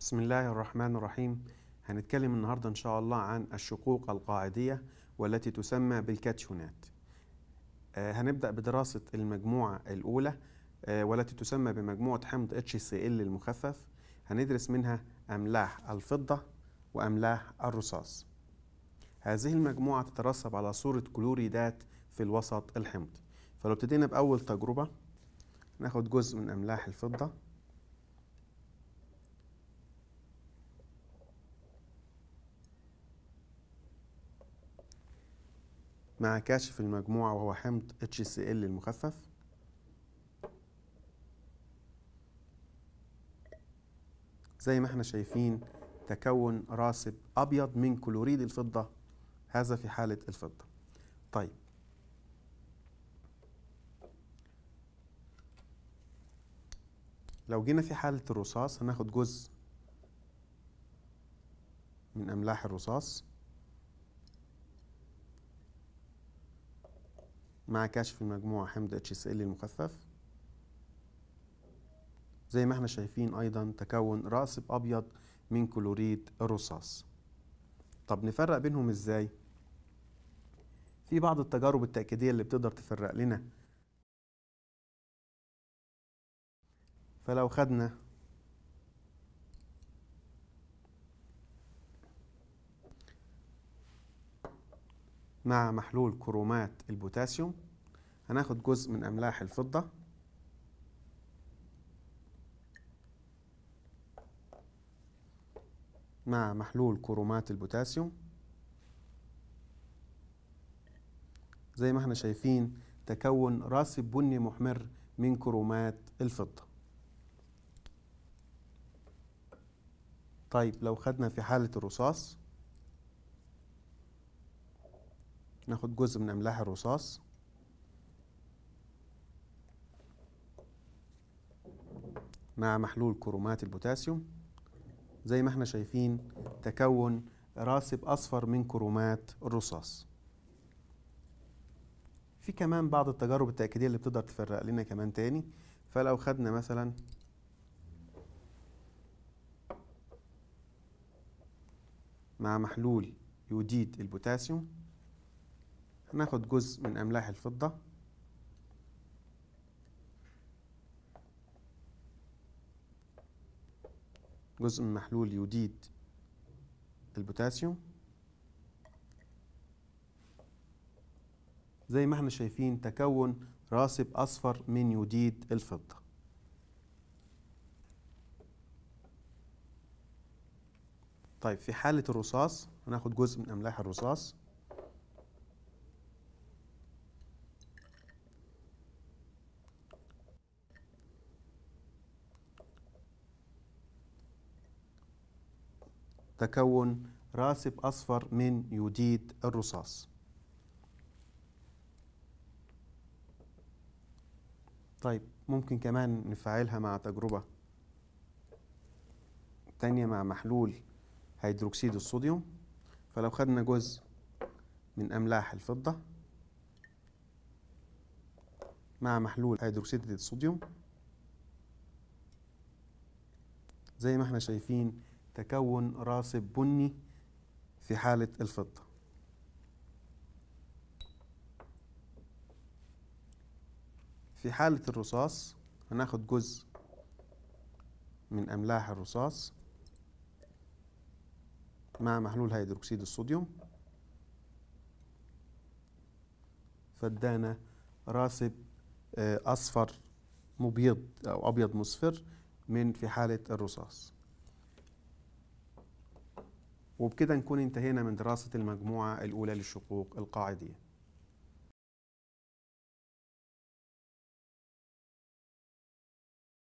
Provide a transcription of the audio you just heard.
بسم الله الرحمن الرحيم هنتكلم النهاردة إن شاء الله عن الشقوق القاعدية والتي تسمى بالكاتشونات آه، هنبدأ بدراسة المجموعة الأولى آه، والتي تسمى بمجموعة حمض HCl المخفف هندرس منها أملاح الفضة وأملاح الرصاص هذه المجموعة تترسب على صورة كلوريدات في الوسط الحمض فلو ابتدينا بأول تجربة ناخد جزء من أملاح الفضة مع كاشف المجموعة وهو حمض HCl المخفف زي ما احنا شايفين تكون راسب أبيض من كلوريد الفضة هذا في حالة الفضة طيب لو جينا في حالة الرصاص هناخد جزء من أملاح الرصاص مع كشف المجموع حمض اتش اس ال المخفف زي ما احنا شايفين ايضا تكون راسب ابيض من كلوريد الرصاص طب نفرق بينهم ازاي في بعض التجارب التأكيدية اللي بتقدر تفرق لنا فلو خدنا مع محلول كرومات البوتاسيوم هناخد جزء من أملاح الفضة مع محلول كرومات البوتاسيوم زي ما احنا شايفين تكون راسب بني محمر من كرومات الفضة طيب لو خدنا في حالة الرصاص ناخد جزء من املاح الرصاص مع محلول كرومات البوتاسيوم زي ما احنا شايفين تكون راسب اصفر من كرومات الرصاص في كمان بعض التجارب التأكيدية اللي بتقدر تفرق لنا كمان تاني فلو خدنا مثلا مع محلول يوديد البوتاسيوم هناخد جزء من أملاح الفضة جزء من محلول يديد البوتاسيوم زي ما احنا شايفين تكون راسب أصفر من يديد الفضة طيب في حالة الرصاص هناخد جزء من أملاح الرصاص تكون راسب أصفر من يوديد الرصاص طيب ممكن كمان نفعلها مع تجربة تانية مع محلول هيدروكسيد الصوديوم فلو خدنا جزء من أملاح الفضة مع محلول هيدروكسيد الصوديوم زي ما احنا شايفين تكون راسب بني في حالة الفضة في حالة الرصاص هناخد جزء من أملاح الرصاص مع محلول هيدروكسيد الصوديوم فادانا راسب آه، أصفر مبيض أو أبيض مصفر من في حالة الرصاص وبكده نكون انتهينا من دراسة المجموعة الأولى للشقوق القاعدية